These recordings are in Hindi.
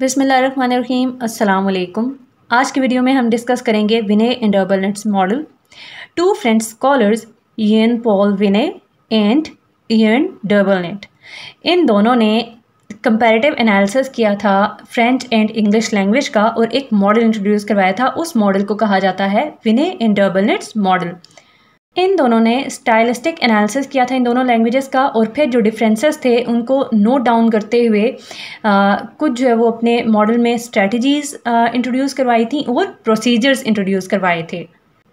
बिसमीम अल्लाम आज की वीडियो में हम डिस्कस करेंगे and and Darbelnet's model two French scholars Jean Paul Vinay and Jean Darbelnet इन दोनों ने कंपैरेटिव एनालिसिस किया था फ्रेंच एंड इंग्लिश लैंग्वेज का और एक मॉडल इंट्रोड्यूस करवाया था उस मॉडल को कहा जाता है एंड इंडर्बलनेट्स मॉडल इन दोनों ने स्टाइलिस्टिक एनालिसिस किया था इन दोनों लैंग्वेजेस का और फिर जो डिफरेंसेस थे उनको नोट डाउन करते हुए आ, कुछ जो है वो अपने मॉडल में स्ट्रेटजीज़ इंट्रोड्यूस करवाई थी और प्रोसीजर्स इंट्रोड्यूस करवाए थे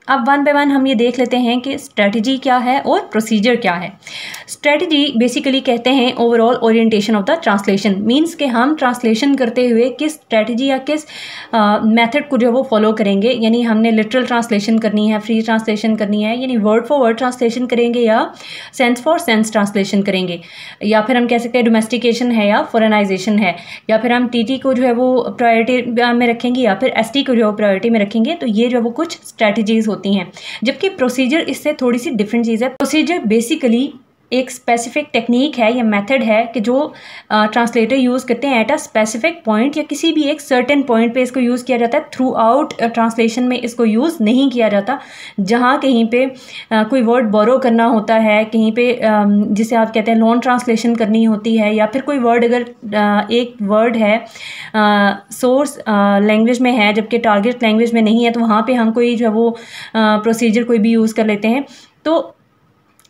अब वन बाय वन हम ये देख लेते हैं कि स्ट्रेटजी क्या है और प्रोसीजर क्या है स्ट्रेटजी बेसिकली कहते हैं overall orientation of the translation means के हम ट्रांसलेशन करते हुए किस स्ट्रेटजी या किस मेथड को जो है वो फॉलो करेंगे यानी हमने लिटरल ट्रांसलेशन करनी है फ्री ट्रांसलेशन करनी है यानी वर्ड फॉर वर्ड ट्रांसलेशन करेंगे या सेंस फॉर सेंस ट्रांसलेशन करेंगे या फिर हम कह सकते हैं डोमेस्टिकेशन है या फॉरनाइजेशन है या फिर हम टी को जो है वो प्रायोरिटी में रखेंगे या फिर एस को जो है प्रायोरिटी में रखेंगे तो ये जो है वो कुछ स्ट्रैटेजीज़ होती होती हैं जबकि प्रोसीजर इससे थोड़ी सी डिफरेंट चीज़ है प्रोसीजर बेसिकली एक स्पेसिफिक टेक्निक है या मेथड है कि जो ट्रांसलेटर यूज़ करते हैं एट अ स्पेसिफिक पॉइंट या किसी भी एक सर्टेन पॉइंट पे इसको यूज़ किया जाता है थ्रू आउट ट्रांसलेशन में इसको यूज़ नहीं किया जाता जहाँ कहीं पे आ, कोई वर्ड बोरो करना होता है कहीं पे आ, जिसे आप कहते हैं लॉन्ग ट्रांसलेशन करनी होती है या फिर कोई वर्ड अगर आ, एक वर्ड है सोर्स लैंग्वेज में है जबकि टारगेट लैंग्वेज में नहीं है तो वहाँ पर हम कोई जो है वो प्रोसीजर कोई भी यूज़ कर लेते हैं तो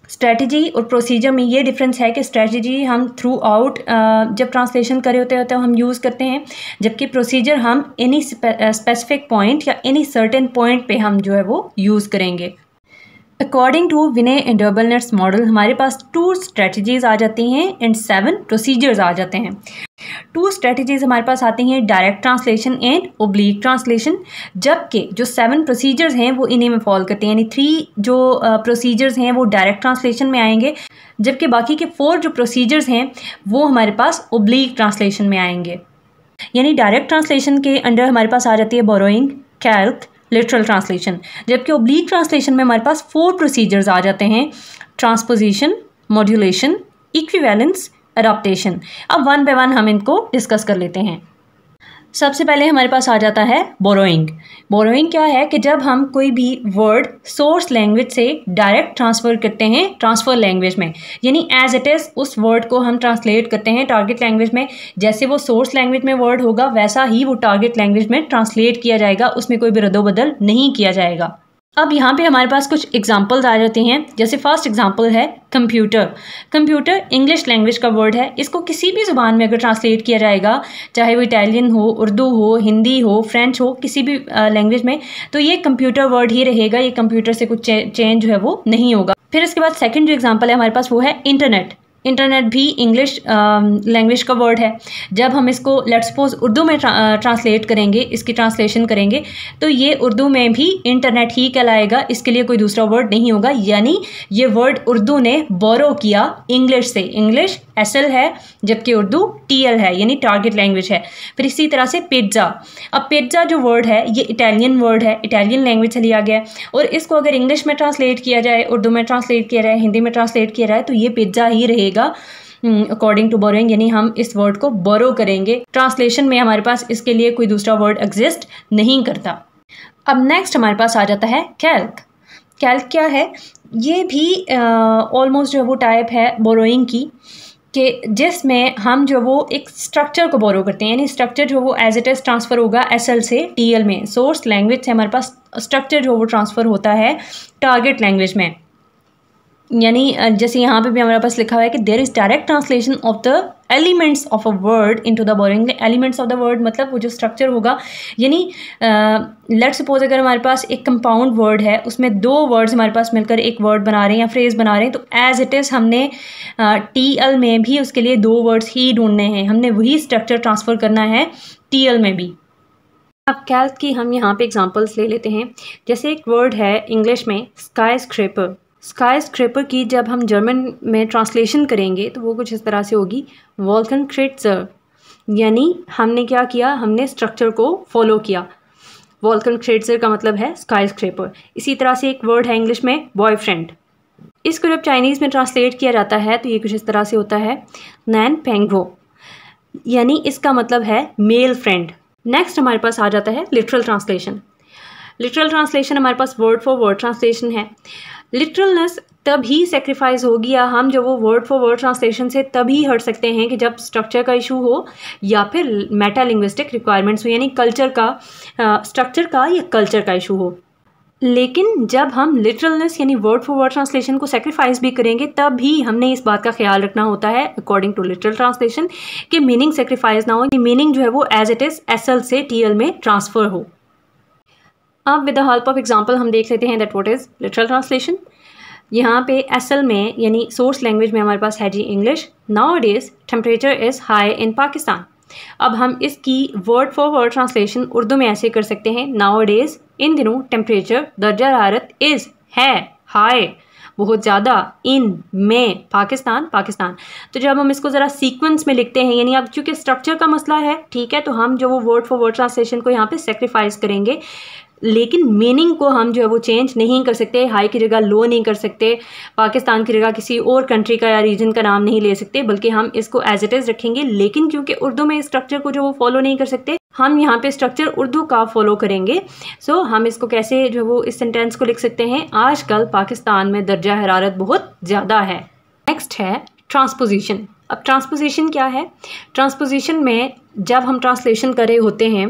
स्ट्रैटेजी और प्रोसीजर में ये डिफरेंस है कि स्ट्रैटेजी हम थ्रू आउट uh, जब ट्रांसलेशन करे होते हैं तो हम यूज़ करते हैं जबकि प्रोसीजर हम एनी स्पेसिफिक पॉइंट या एनी सर्टेन पॉइंट पे हम जो है वो यूज़ करेंगे according to Vinay and Darbelnet's model हमारे पास टू स्ट्रेटजीज आ जाती हैं एंड सेवन प्रोसीजर्स आ जाते हैं टू स्ट्रेटजीज हमारे पास आती हैं direct translation and oblique translation जबकि जो सेवन प्रोसीजर्स हैं वो इन्हीं में फॉल करते हैं यानी थ्री जो प्रोसीजर्स हैं वो डायरेक्ट ट्रांसलेशन में आएंगे जबकि बाकी के फोर जो प्रोसीजर्स हैं वो हमारे पास ओब्लिक ट्रांसलेशन में आएंगे यानी डायरेक्ट ट्रांसलेशन के अंडर हमारे पास आ जाती है बोरोइंग कैल्क लिटरल ट्रांसलेशन जबकि ओब्लिक ट्रांसलेशन में हमारे पास फोर प्रोसीजर्स आ जाते हैं ट्रांसपोजिशन मॉड्यूलेशन इक्विवेलेंस अडोप्टेशन अब वन बाय वन हम इनको डिस्कस कर लेते हैं सबसे पहले हमारे पास आ जाता है बोरोइंग बोरोइंग क्या है कि जब हम कोई भी वर्ड सोर्स लैंग्वेज से डायरेक्ट ट्रांसफ़र करते हैं ट्रांसफ़र लैंग्वेज में यानी एज इट इज़ उस वर्ड को हम ट्रांसलेट करते हैं टारगेट लैंग्वेज में जैसे वो सोर्स लैंग्वेज में वर्ड होगा वैसा ही वो टारगेट लैंग्वेज में ट्रांसलेट किया जाएगा उसमें कोई भी रदोबदल नहीं किया जाएगा अब यहाँ पे हमारे पास कुछ एग्जाम्पल्स आ जाते हैं जैसे फर्स्ट एग्जाम्पल है कंप्यूटर कंप्यूटर इंग्लिश लैंग्वेज का वर्ड है इसको किसी भी ज़ुबान में अगर ट्रांसलेट किया जाएगा चाहे वो इटालियन हो उर्दू हो हिंदी हो फ्रेंच हो किसी भी लैंग्वेज में तो ये कंप्यूटर वर्ड ही रहेगा ये कंप्यूटर से कुछ चेंज जो है वो नहीं होगा फिर इसके बाद सेकेंड जो एग्जाम्पल है हमारे पास वो है इंटरनेट इंटरनेट भी इंग्लिश लैंग्वेज का वर्ड है जब हम इसको लेट्स सपोज उर्दू में ट्रांसलेट करेंगे इसकी ट्रांसलेशन करेंगे तो ये उर्दू में भी इंटरनेट ही कहलाएगा इसके लिए कोई दूसरा वर्ड नहीं होगा यानी ये वर्ड उर्दू ने बोरो किया इंग्लिश से इंग्लिश एस एल है जबकि उर्दू टी एल है यानी टारगेट लैंग्वेज है फिर इसी तरह से पिज्ज़ा अब पिज्ज़ा जो वर्ड है ये इटालियन वर्ड है इटालियन लैंग्वेज से लिया गया है और इसको अगर इंग्लिश में ट्रांसलेट किया जाए उर्दू में ट्रांसलेट किया जाए हिंदी में ट्रांसलेट किया जाए तो ये पिज्ज़ा ही रहेगा अकॉर्डिंग टू बोरोइंग यानी हम इस वर्ड को बोरो करेंगे ट्रांसलेशन में हमारे पास इसके लिए कोई दूसरा वर्ड एग्जिस्ट नहीं करता अब नेक्स्ट हमारे पास आ जाता है कैल्क कैल्क क्या है ये भी ऑलमोस्ट जो है वो टाइप है बोरोइंग की कि जिसमें हम जो वो एक स्ट्रक्चर को बोरो करते हैं यानी स्ट्रक्चर जो वो एज इट इज़ ट्रांसफ़र होगा एल से एल में सोर्स लैंग्वेज से हमारे पास स्ट्रक्चर जो वो ट्रांसफ़र होता है टारगेट लैंग्वेज में यानी जैसे यहाँ पे भी हमारे पास लिखा हुआ है कि there is direct translation of the elements of a word into the borrowing elements of the word मतलब वो जो स्ट्रक्चर होगा यानी लेट सपोज अगर हमारे पास एक कंपाउंड वर्ड है उसमें दो वर्ड्स हमारे पास मिलकर एक वर्ड बना रहे हैं या फ्रेज बना रहे हैं तो एज इट इज़ हमने टी uh, एल में भी उसके लिए दो वर्ड्स ही ढूंढने हैं हमने वही स्ट्रक्चर ट्रांसफ़र करना है टी एल में भी अब कैल्थ की हम यहाँ पे एग्जांपल्स ले लेते हैं जैसे एक वर्ड है इंग्लिश में स्काई स्क्रेपर स्काई स्क्रेपर की जब हम जर्मन में ट्रांसलेशन करेंगे तो वो कुछ इस तरह से होगी वॉल्कन क्रेट्सर यानी हमने क्या किया हमने स्ट्रक्चर को फॉलो किया वॉल्कन क्रेट्सर का मतलब है स्काई स्क्रेपर इसी तरह से एक वर्ड है इंग्लिश में बॉयफ्रेंड इसको जब चाइनीज़ में ट्रांसलेट किया जाता है तो ये कुछ इस तरह से होता है नैन पेंगो यानी इसका मतलब है मेल फ्रेंड नेक्स्ट हमारे पास आ जाता है लिटरल ट्रांसलेशन लिटरल ट्रांसलेशन हमारे पास वर्ड फॉर वर्ड ट्रांसलेशन है लिटरलनेस तभी सेक्रीफाइस होगी या हम जब वो वर्ड फॉर वर्ड ट्रांसलेशन से तभी हट सकते हैं कि जब स्ट्रक्चर का इशू हो या फिर मेटा लिंग्विस्टिक रिक्वायरमेंट्स हो यानी कल्चर का स्ट्रक्चर का या कल्चर का इशू हो लेकिन जब हम लिटरलनेस यानी वर्ड फॉर वर्ड ट्रांसलेशन को सेक्रीफाइस भी करेंगे तब भी हमने इस बात का ख्याल रखना होता है अकॉर्डिंग टू लिटरल ट्रांसलेशन कि मीनिंग सेक्रीफाइस ना हो मीनिंग जो है वो as it is S L से टी एल में ट्रांसफ़र हो अब with the help of example हम देख लेते हैं that what is literal translation यहाँ पे असल में यानी सोर्स लैंग्वेज में हमारे पास है जी English nowadays temperature is high in Pakistan अब हम इसकी word for word translation Urdu में ऐसे कर सकते हैं नाउ डेज इन दिनों टेम्परेचर दर्जा हरारत इज़ है हाई बहुत ज़्यादा इन में पाकिस्तान पाकिस्तान तो जब हम इसको ज़रा सीक्वेंस में लिखते हैं यानी अब चूँकि स्ट्रक्चर का मसला है ठीक है तो हम जो वो वर्ड फॉर वर्ड ट्रांसलेशन को यहाँ पे सेक्रीफाइस करेंगे लेकिन मीनिंग को हम जो है वो चेंज नहीं कर सकते हाई की जगह लो नहीं कर सकते पाकिस्तान की जगह किसी और कंट्री का या रीजन का नाम नहीं ले सकते बल्कि हम इसको एज इट इज़ रखेंगे लेकिन क्योंकि उर्दू में स्ट्रक्चर को जो वो फॉलो नहीं कर सकते हम यहाँ पे स्ट्रक्चर उर्दू का फॉलो करेंगे सो so, हम इसको कैसे जो वो इस सेंटेंस को लिख सकते हैं आज पाकिस्तान में दर्जा हरारत बहुत ज़्यादा है नेक्स्ट है ट्रांसपोजिशन अब ट्रांसपोजिशन क्या है ट्रांसपोजिशन में जब हम ट्रांसलेशन करे होते हैं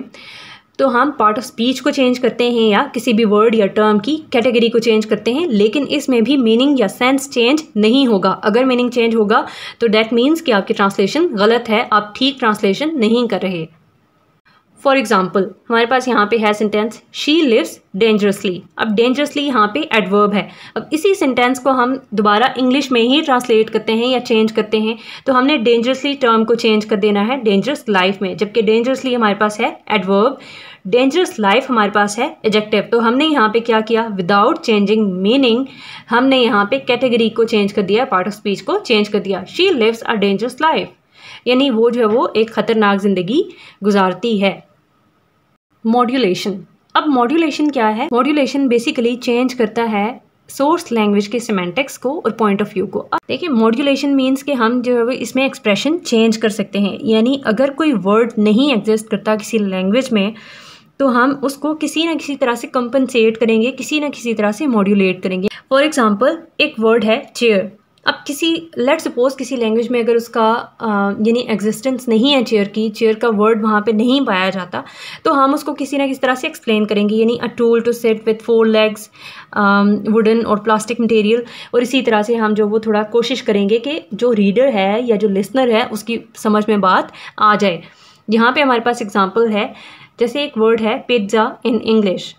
तो हम पार्ट ऑफ स्पीच को चेंज करते हैं या किसी भी वर्ड या टर्म की कैटेगरी को चेंज करते हैं लेकिन इसमें भी मीनिंग या सेंस चेंज नहीं होगा अगर मीनिंग चेंज होगा तो डैट मीन्स कि आपकी ट्रांसलेशन गलत है आप ठीक ट्रांसलेशन नहीं कर रहे फॉर एग्जाम्पल हमारे पास यहाँ पे है सेंटेंस शी लिव्स डेंजरसली अब डेंजरसली यहाँ पे एडवर्ब है अब इसी सेंटेंस को हम दोबारा इंग्लिश में ही ट्रांसलेट करते हैं या चेंज करते हैं तो हमने डेंजरसली टर्म को चेंज कर देना है डेंजरस लाइफ में जबकि डेंजरसली हमारे पास है एडवर्ब डेंजरस लाइफ हमारे पास है एजेक्टिव तो हमने यहाँ पे क्या किया विदाउट चेंजिंग मीनिंग हमने यहाँ पे कैटेगरी को चेंज कर दिया पार्ट ऑफ स्पीच को चेंज कर दिया she lives a dangerous life यानी वो जो है वो एक ख़तरनाक ज़िंदगी गुजारती है मॉड्यूलेशन अब मॉड्यूलेशन क्या है मॉड्यूलेशन बेसिकली चेंज करता है सोर्स लैंग्वेज के सिमेंटिक्स को और पॉइंट ऑफ व्यू को अब देखिए मॉड्यूलेशन मीन्स कि हम जो है वो इसमें एक्सप्रेशन चेंज कर सकते हैं यानी अगर कोई वर्ड नहीं एग्जिस्ट करता किसी लैंग्वेज में तो हम उसको किसी ना किसी तरह से कंपनसेट करेंगे किसी ना किसी तरह से मॉड्यूलेट करेंगे फॉर एग्ज़ाम्पल एक वर्ड है चेयर अब किसी लेट सपोज किसी लैंग्वेज में अगर उसका यानी एग्जिस्टेंस नहीं है चेयर की चेयर का वर्ड वहाँ पे नहीं पाया जाता तो हम उसको किसी ना किसी तरह से एक्सप्लेन करेंगे यानी a tool to sit with four legs wooden और प्लास्टिक मटेरियल और इसी तरह से हम जो वो थोड़ा कोशिश करेंगे कि जो रीडर है या जो लिसनर है उसकी समझ में बात आ जाए यहाँ पर हमारे पास एग्जाम्पल है जैसे एक वर्ड है पिज्ज़ा इन इंग्लिश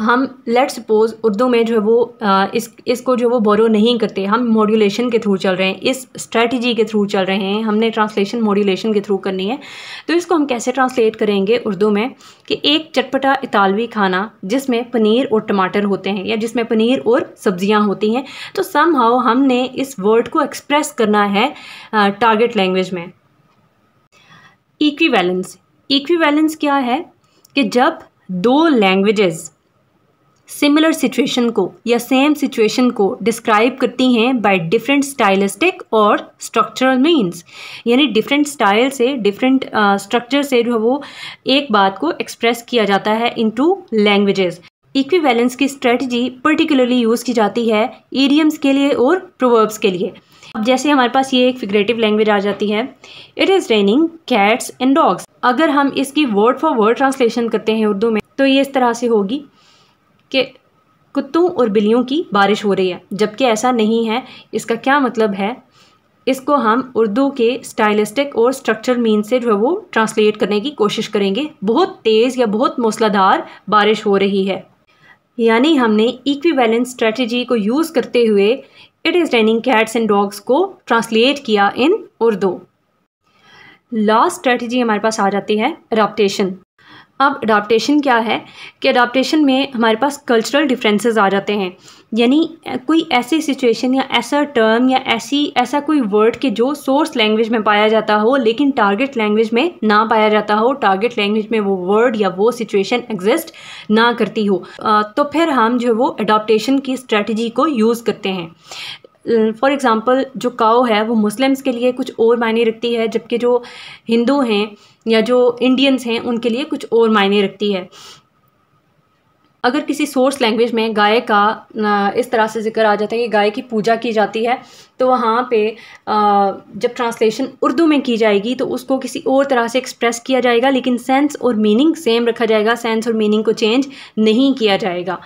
हम लेट सपोज उर्दू में जो है वो इस इसको जो वो बोरो नहीं करते हम मॉड्यूलेशन के थ्रू चल रहे हैं इस स्ट्रेटजी के थ्रू चल रहे हैं हमने ट्रांसलेशन मॉड्यूलेशन के थ्रू करनी है तो इसको हम कैसे ट्रांसलेट करेंगे उर्दू में कि एक चटपटा इतालवी खाना जिसमें पनीर और टमाटर होते हैं या जिसमें पनीर और सब्जियाँ होती हैं तो सम हमने इस वर्ड को एक्सप्रेस करना है टारगेट लैंग्वेज में इक्वी बैलेंस इक्विवेलेंस क्या है कि जब दो लैंग्वेजेस सिमिलर सिचुएशन को या सेम सिचुएशन को डिस्क्राइब करती हैं बाय डिफरेंट स्टाइलिस्टिक और स्ट्रक्चरल मीन्स यानी डिफरेंट स्टाइल से डिफरेंट स्ट्रक्चर uh, से जो है वो एक बात को एक्सप्रेस किया जाता है इनटू लैंग्वेजेस इक्विवेलेंस की स्ट्रेटजी पर्टिकुलरली यूज़ की जाती है ईडियम्स के लिए और प्रोवर्ब्स के लिए अब जैसे हमारे पास ये एक फिगरेटिव लैंग्वेज आ जाती है it is raining cats and dogs अगर हम इसकी वर्ड फॉर वर्ड ट्रांसलेशन करते हैं उर्दू में तो ये इस तरह से होगी कि कुत्तों और बिल्लियों की बारिश हो रही है जबकि ऐसा नहीं है इसका क्या मतलब है इसको हम उर्दू के स्टाइलिस्टिक और स्ट्रक्चरल मीन से जो है वो ट्रांसलेट करने की कोशिश करेंगे बहुत तेज़ या बहुत मौसलाधार बारिश हो रही है यानी हमने इक्वी बैलेंस को यूज़ करते हुए it is raining cats and dogs को ट्रांसलेट किया इन उर्दू लास्ट स्ट्रेटजी हमारे पास आ जाती है अडाप्टेशन अब अडाप्टशन क्या है कि अडाप्टशन में हमारे पास कल्चरल डिफरेंसेस आ जाते हैं यानी कोई ऐसी सिचुएशन या ऐसा टर्म या ऐसी ऐसा कोई वर्ड के जो सोर्स लैंग्वेज में पाया जाता हो लेकिन टारगेट लैंग्वेज में ना पाया जाता हो टारगेट लैंग्वेज में वो वर्ड या वो सिचुएशन एग्जिस्ट ना करती हो तो फिर हम जो वो अडाप्टशन की स्ट्रेटजी को यूज़ करते हैं फॉर एग्ज़ाम्पल जो काओ है वो मुस्लिम्स के लिए कुछ और मायने रखती है जबकि जो हिंदू हैं या जो इंडियंस हैं उनके लिए कुछ और मायने रखती है अगर किसी सोर्स लैंग्वेज में गाय का इस तरह से जिक्र आ जाता है कि गाय की पूजा की जाती है तो वहाँ पे जब ट्रांसलेशन उर्दू में की जाएगी तो उसको किसी और तरह से एक्सप्रेस किया जाएगा लेकिन सेंस और मीनिंग सेम रखा जाएगा सेंस और मीनिंग को चेंज नहीं किया जाएगा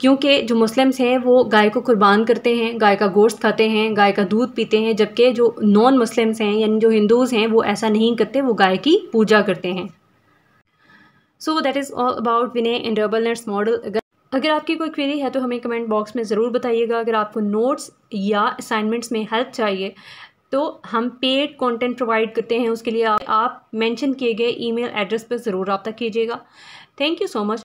क्योंकि जो मुस्लिम्स हैं वो गाय को कुर्बान करते हैं गाय का गोश्त खाते हैं गाय का दूध पीते हैं जबकि जो नॉन मुस्लिम्स हैं यानी जो हिंदूज़ हैं वो ऐसा नहीं करते वो गाय की पूजा करते हैं so that is all about Vinay and Darbelnet's model अगर अगर आपकी कोई क्वेरी है तो हमें कमेंट बॉक्स में ज़रूर बताइएगा अगर आपको नोट्स या असाइनमेंट्स में हेल्प चाहिए तो हम पेड कंटेंट प्रोवाइड करते हैं उसके लिए आप मेंशन किए गए ईमेल एड्रेस पर ज़रूर रबता कीजिएगा थैंक यू सो मच